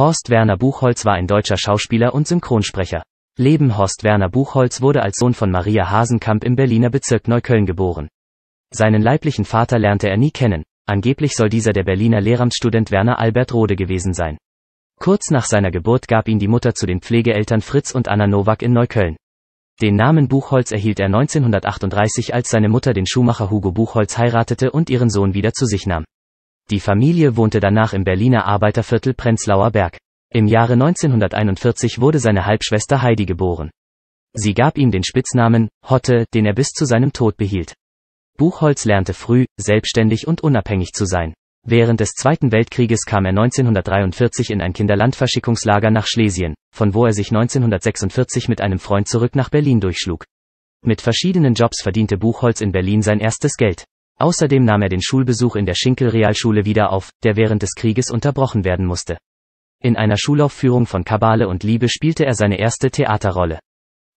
Horst Werner Buchholz war ein deutscher Schauspieler und Synchronsprecher. Leben Horst Werner Buchholz wurde als Sohn von Maria Hasenkamp im Berliner Bezirk Neukölln geboren. Seinen leiblichen Vater lernte er nie kennen, angeblich soll dieser der Berliner Lehramtsstudent Werner Albert Rode gewesen sein. Kurz nach seiner Geburt gab ihn die Mutter zu den Pflegeeltern Fritz und Anna Nowak in Neukölln. Den Namen Buchholz erhielt er 1938, als seine Mutter den Schuhmacher Hugo Buchholz heiratete und ihren Sohn wieder zu sich nahm. Die Familie wohnte danach im Berliner Arbeiterviertel Prenzlauer Berg. Im Jahre 1941 wurde seine Halbschwester Heidi geboren. Sie gab ihm den Spitznamen Hotte, den er bis zu seinem Tod behielt. Buchholz lernte früh, selbstständig und unabhängig zu sein. Während des Zweiten Weltkrieges kam er 1943 in ein Kinderlandverschickungslager nach Schlesien, von wo er sich 1946 mit einem Freund zurück nach Berlin durchschlug. Mit verschiedenen Jobs verdiente Buchholz in Berlin sein erstes Geld. Außerdem nahm er den Schulbesuch in der Schinkel-Realschule wieder auf, der während des Krieges unterbrochen werden musste. In einer Schulaufführung von Kabale und Liebe spielte er seine erste Theaterrolle.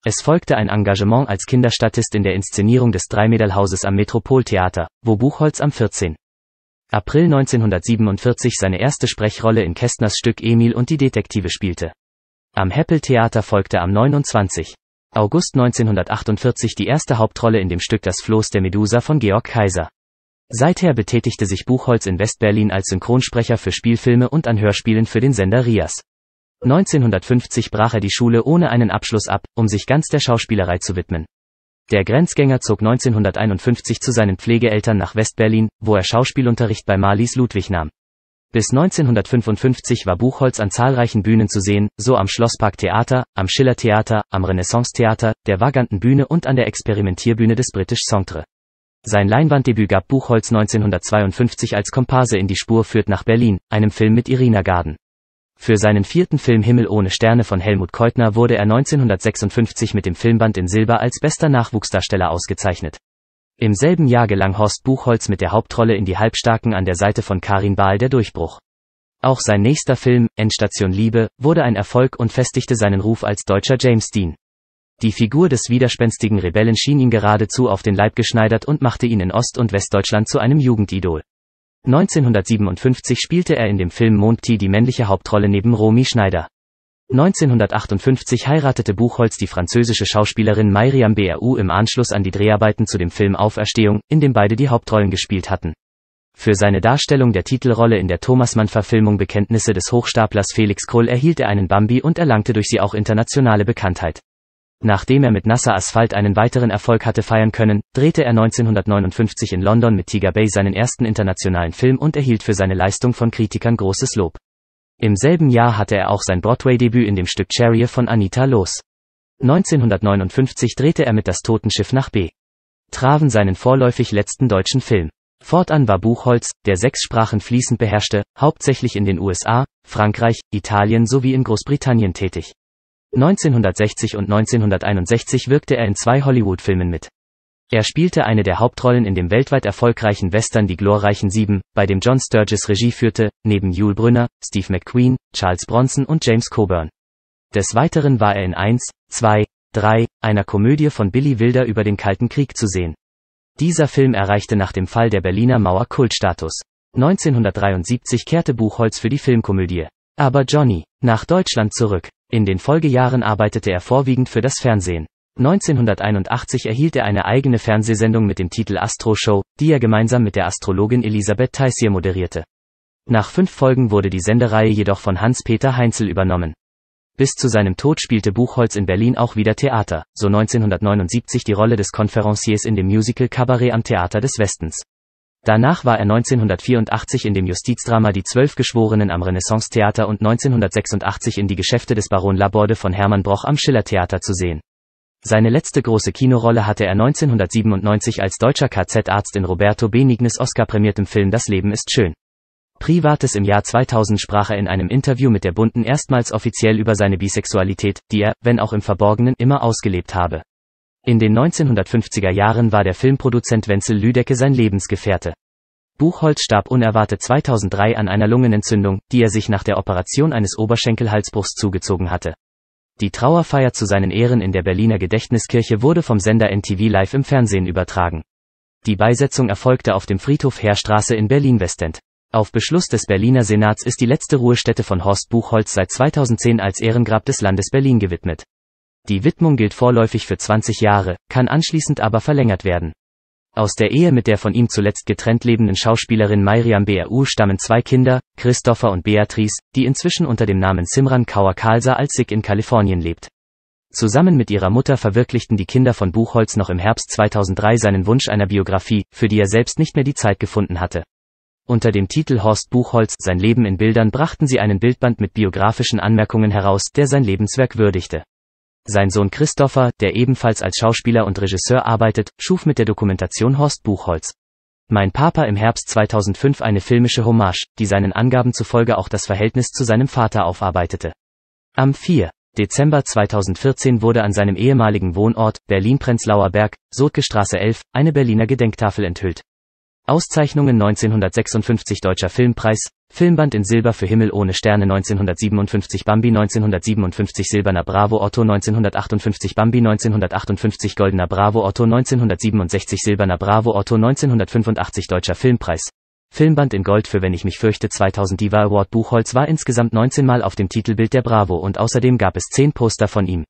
Es folgte ein Engagement als Kinderstatist in der Inszenierung des Dreimädelhauses am Metropoltheater, wo Buchholz am 14. April 1947 seine erste Sprechrolle in Kästners Stück Emil und die Detektive spielte. Am Heppel Theater folgte am 29. August 1948 die erste Hauptrolle in dem Stück Das Floß der Medusa von Georg Kaiser. Seither betätigte sich Buchholz in Westberlin als Synchronsprecher für Spielfilme und an Hörspielen für den Sender Rias. 1950 brach er die Schule ohne einen Abschluss ab, um sich ganz der Schauspielerei zu widmen. Der Grenzgänger zog 1951 zu seinen Pflegeeltern nach Westberlin, wo er Schauspielunterricht bei Marlies Ludwig nahm. Bis 1955 war Buchholz an zahlreichen Bühnen zu sehen, so am Schlosspark Theater, am Schiller Theater, am Renaissance Theater, der Vaganten Bühne und an der Experimentierbühne des British Centre. Sein Leinwanddebüt gab Buchholz 1952 als Komparse in die Spur führt nach Berlin, einem Film mit Irina Garden. Für seinen vierten Film Himmel ohne Sterne von Helmut Keutner wurde er 1956 mit dem Filmband in Silber als bester Nachwuchsdarsteller ausgezeichnet. Im selben Jahr gelang Horst Buchholz mit der Hauptrolle in Die Halbstarken an der Seite von Karin Bahl der Durchbruch. Auch sein nächster Film, Endstation Liebe, wurde ein Erfolg und festigte seinen Ruf als deutscher James Dean. Die Figur des widerspenstigen Rebellen schien ihm geradezu auf den Leib geschneidert und machte ihn in Ost- und Westdeutschland zu einem Jugendidol. 1957 spielte er in dem Film Mondti die männliche Hauptrolle neben Romy Schneider. 1958 heiratete Buchholz die französische Schauspielerin Myriam BRU im Anschluss an die Dreharbeiten zu dem Film Auferstehung, in dem beide die Hauptrollen gespielt hatten. Für seine Darstellung der Titelrolle in der thomasmann verfilmung Bekenntnisse des Hochstaplers Felix Kohl erhielt er einen Bambi und erlangte durch sie auch internationale Bekanntheit. Nachdem er mit Nasser Asphalt einen weiteren Erfolg hatte feiern können, drehte er 1959 in London mit Tiger Bay seinen ersten internationalen Film und erhielt für seine Leistung von Kritikern großes Lob. Im selben Jahr hatte er auch sein Broadway-Debüt in dem Stück Cherry von Anita Los. 1959 drehte er mit Das Totenschiff nach B. Traven seinen vorläufig letzten deutschen Film. Fortan war Buchholz, der sechs Sprachen fließend beherrschte, hauptsächlich in den USA, Frankreich, Italien sowie in Großbritannien tätig. 1960 und 1961 wirkte er in zwei Hollywood-Filmen mit. Er spielte eine der Hauptrollen in dem weltweit erfolgreichen Western Die glorreichen Sieben, bei dem John Sturges Regie führte, neben Yul Brünner, Steve McQueen, Charles Bronson und James Coburn. Des Weiteren war er in 1, 2, 3, einer Komödie von Billy Wilder über den Kalten Krieg zu sehen. Dieser Film erreichte nach dem Fall der Berliner Mauer Kultstatus. 1973 kehrte Buchholz für die Filmkomödie. Aber Johnny, nach Deutschland zurück. In den Folgejahren arbeitete er vorwiegend für das Fernsehen. 1981 erhielt er eine eigene Fernsehsendung mit dem Titel Astro Show, die er gemeinsam mit der Astrologin Elisabeth Theissier moderierte. Nach fünf Folgen wurde die Sendereihe jedoch von Hans-Peter Heinzel übernommen. Bis zu seinem Tod spielte Buchholz in Berlin auch wieder Theater, so 1979 die Rolle des Konferenciers in dem Musical Cabaret am Theater des Westens. Danach war er 1984 in dem Justizdrama Die Zwölf Geschworenen am Renaissance-Theater und 1986 in die Geschäfte des Baron Laborde von Hermann Broch am Schiller-Theater zu sehen. Seine letzte große Kinorolle hatte er 1997 als deutscher KZ-Arzt in Roberto Benignes Oscar-prämiertem Film Das Leben ist schön. Privates im Jahr 2000 sprach er in einem Interview mit der Bunden erstmals offiziell über seine Bisexualität, die er, wenn auch im Verborgenen, immer ausgelebt habe. In den 1950er Jahren war der Filmproduzent Wenzel Lüdecke sein Lebensgefährte. Buchholz starb unerwartet 2003 an einer Lungenentzündung, die er sich nach der Operation eines Oberschenkelhalsbruchs zugezogen hatte. Die Trauerfeier zu seinen Ehren in der Berliner Gedächtniskirche wurde vom Sender NTV Live im Fernsehen übertragen. Die Beisetzung erfolgte auf dem Friedhof Heerstraße in Berlin-Westend. Auf Beschluss des Berliner Senats ist die letzte Ruhestätte von Horst Buchholz seit 2010 als Ehrengrab des Landes Berlin gewidmet. Die Widmung gilt vorläufig für 20 Jahre, kann anschließend aber verlängert werden aus der Ehe mit der von ihm zuletzt getrennt lebenden Schauspielerin Mariam B.R.U. stammen zwei Kinder, Christopher und Beatrice, die inzwischen unter dem Namen Simran Kaur Khalsa als Sikh in Kalifornien lebt. Zusammen mit ihrer Mutter verwirklichten die Kinder von Buchholz noch im Herbst 2003 seinen Wunsch einer Biografie, für die er selbst nicht mehr die Zeit gefunden hatte. Unter dem Titel Horst Buchholz Sein Leben in Bildern brachten sie einen Bildband mit biografischen Anmerkungen heraus, der sein Lebenswerk würdigte. Sein Sohn Christopher, der ebenfalls als Schauspieler und Regisseur arbeitet, schuf mit der Dokumentation Horst Buchholz. Mein Papa im Herbst 2005 eine filmische Hommage, die seinen Angaben zufolge auch das Verhältnis zu seinem Vater aufarbeitete. Am 4. Dezember 2014 wurde an seinem ehemaligen Wohnort, Berlin-Prenzlauer Berg, Sotgestraße 11, eine Berliner Gedenktafel enthüllt. Auszeichnungen 1956 Deutscher Filmpreis, Filmband in Silber für Himmel ohne Sterne 1957 Bambi 1957 Silberner Bravo Otto 1958 Bambi 1958 Goldener Bravo Otto 1967 Silberner Bravo Otto 1985 Deutscher Filmpreis, Filmband in Gold für Wenn ich mich fürchte 2000 Diva Award Buchholz war insgesamt 19 Mal auf dem Titelbild der Bravo und außerdem gab es 10 Poster von ihm.